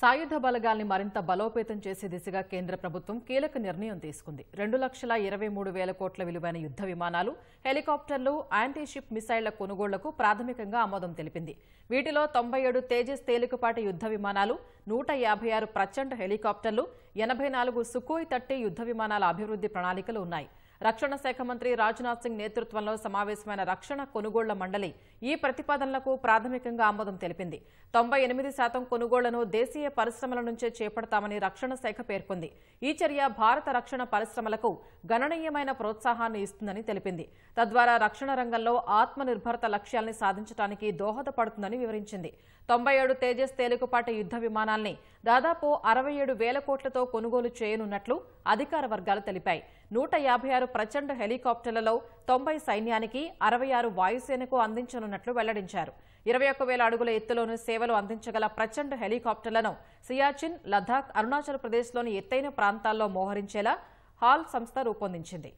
సాయుధ బలగాల్ని మరింత బలోపేతం చేసే దిశగా కేంద్ర ప్రభుత్వం కీలక నిర్ణయం తీసుకుంది రెండు లక్షల ఇరవై మూడు వేల కోట్ల విలువైన యుద్ద విమానాలు హెలికాప్టర్లు యాంటీషిప్ మిసైళ్ల కొనుగోళ్లకు ప్రాథమికంగా ఆమోదం తెలిపింది వీటిలో తొంభై ఏడు తేజస్ తేలికపాటి యుద్ద విమానాలు నూట యాభై ఆరు ప్రచండ్ హెలికాప్టర్లు ఎనభై నాలుగు సుఖోయ్ థర్టీ యుద్ధ విమానాల అభివృద్ధి ప్రణాళికలు ఉన్నాయి రక్షణ శాఖ మంత్రి రాజ్నాథ్ సింగ్ నేతృత్వంలో సమావేశమైన రక్షణ కొనుగోళ్ల మండలి ఈ ప్రతిపాదనలకు ప్రాథమికంగా ఆమోదం తెలిపింది తొంభై ఎనిమిది శాతం కొనుగోళ్లను దేశీయ పరిశ్రమల నుంచే చేపడతామని రక్షణ శాఖ పేర్కొంది ఈ చర్య భారత రక్షణ పరిశ్రమలకు గణనీయమైన ప్రోత్సాహాన్ని ఇస్తుందని తెలిపింది తద్వారా రక్షణ రంగంలో ఆత్మనిర్భరత లక్ష్యాల్ని సాధించడానికి దోహదపడుతుందని వివరించింది తొంభై ఏడు తేజస్ తేలికపాటి యుద్ధ విమానాలను యంత్రాల్ని దాదాపు అరవై ఏడు వేల కోట్లతో కొనుగోలు చేయనున్నట్లు అధికార వర్గాలు తెలిపాయి నూట యాభై ఆరు ప్రచండ హెలికాప్టర్లలో తొంభై సైన్యానికి అరవై ఆరు వాయుసేనకు అందించనున్నట్లు వెల్లడించారు ఇరవై ఒక్క వేల అడుగుల ఎత్తులోను సేవలు అందించగల ప్రచండ హెలికాప్టర్లను సియాచిన్ లద్దాఖ్ అరుణాచల్ ప్రదేశ్లోని ఎత్తైన ప్రాంతాల్లో మోహరించేలా హాల్ సంస్థ రూపొందించింది